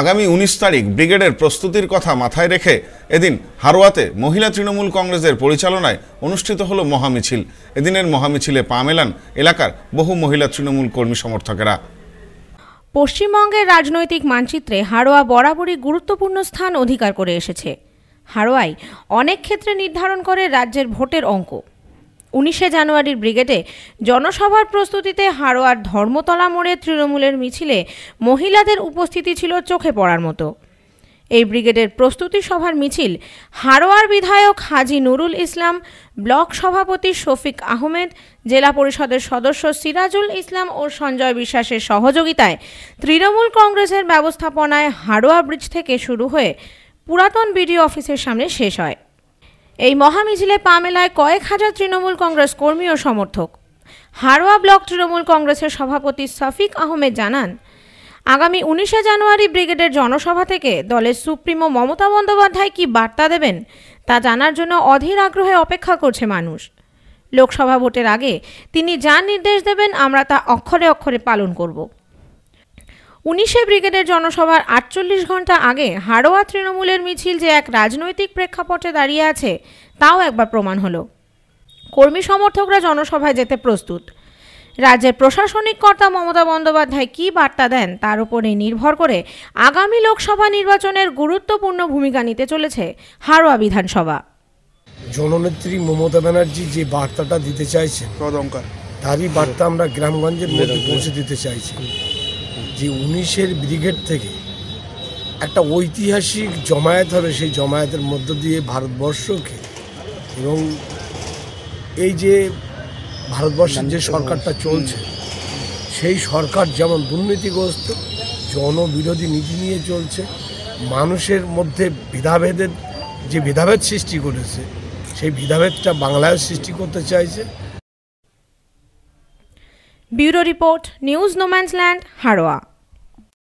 আগামী উনিশ তারিখ ব্রিগেডের প্রস্তুতির কথা মাথায় রেখে এদিন হারোয়াতে মহিলা তৃণমূল কংগ্রেসের পরিচালনায় অনুষ্ঠিত হল মহামিছিল এদিনের মহামিছিলে পা মেলান এলাকার বহু মহিলা তৃণমূল কর্মী সমর্থকেরা পশ্চিমবঙ্গের রাজনৈতিক মানচিত্রে হারোয়া বরাবরই গুরুত্বপূর্ণ স্থান অধিকার করে এসেছে হারোয়াই অনেক ক্ষেত্রে নির্ধারণ করে রাজ্যের ভোটের অঙ্ক উনিশে জানুয়ারির ব্রিগেডে জনসভার প্রস্তুতিতে হাড়োয়ার ধর্মতলা মোড়ে তৃণমূলের মিছিলে মহিলাদের উপস্থিতি ছিল চোখে পড়ার মতো এই ব্রিগেডের প্রস্তুতি সভার মিছিল হাড়োয়ার বিধায়ক হাজি নুরুল ইসলাম ব্লক সভাপতি শফিক আহমেদ জেলা পরিষদের সদস্য সিরাজুল ইসলাম ও সঞ্জয় বিশ্বাসের সহযোগিতায় তৃণমূল কংগ্রেসের ব্যবস্থাপনায় হাড়োয়া ব্রিজ থেকে শুরু হয়ে পুরাতন বিডিও অফিসের সামনে শেষ হয় এই মহামিছিলে পা মেলায় কয়েক হাজার তৃণমূল কংগ্রেস কর্মী ও সমর্থক হারোয়া ব্লক তৃণমূল কংগ্রেসের সভাপতি সফিক আহমেদ জানান আগামী উনিশে জানুয়ারি ব্রিগেডের জনসভা থেকে দলের সুপ্রিমো মমতা বন্দ্যোপাধ্যায় কি বার্তা দেবেন তা জানার জন্য অধীর আগ্রহে অপেক্ষা করছে মানুষ লোকসভা ভোটের আগে তিনি যা নির্দেশ দেবেন আমরা তা অক্ষরে অক্ষরে পালন করব উনিশে ব্রিগেডের জনসভার আটচল্লিশ ঘন্টা আগে হাড়োয়া তৃণমূলের মিছিল যে এক রাজনৈতিক প্রেক্ষাপটে দাঁড়িয়ে আছে তাও একবার প্রমাণ হলো কর্মী সমর্থকরা জনসভায় যেতে প্রস্তুত রাজ্যের প্রশাসনিক কর্তা মমতা বন্দ্যোপাধ্যায় কী বার্তা দেন তার উপরে নির্ভর করে আগামী লোকসভা নির্বাচনের গুরুত্বপূর্ণ ভূমিকা নিতে চলেছে হাড়োয়া বিধানসভা জননেত্রী মমতা ব্যানার্জি যে বার্তাটা দিতে চাইছে তদঙ্কার তারই বার্তা আমরা গ্রামগঞ্জের মধ্যে পৌঁছে দিতে চাইছি যে উনিশের ব্রিগেড থেকে একটা ঐতিহাসিক জমায়েত হবে সেই জমায়েতের মধ্য দিয়ে ভারতবর্ষকে এবং এই যে ভারতবর্ষের যে সরকারটা চলছে সেই সরকার যেমন দুর্নীতিগ্রস্ত জনবিরোধী নীতি নিয়ে চলছে মানুষের মধ্যে ভেদাভেদের যে ভেদাভেদ সৃষ্টি করেছে সেই ভেদাভেদটা বাংলায় সৃষ্টি করতে চাইছে bureau report news no man's land Haroa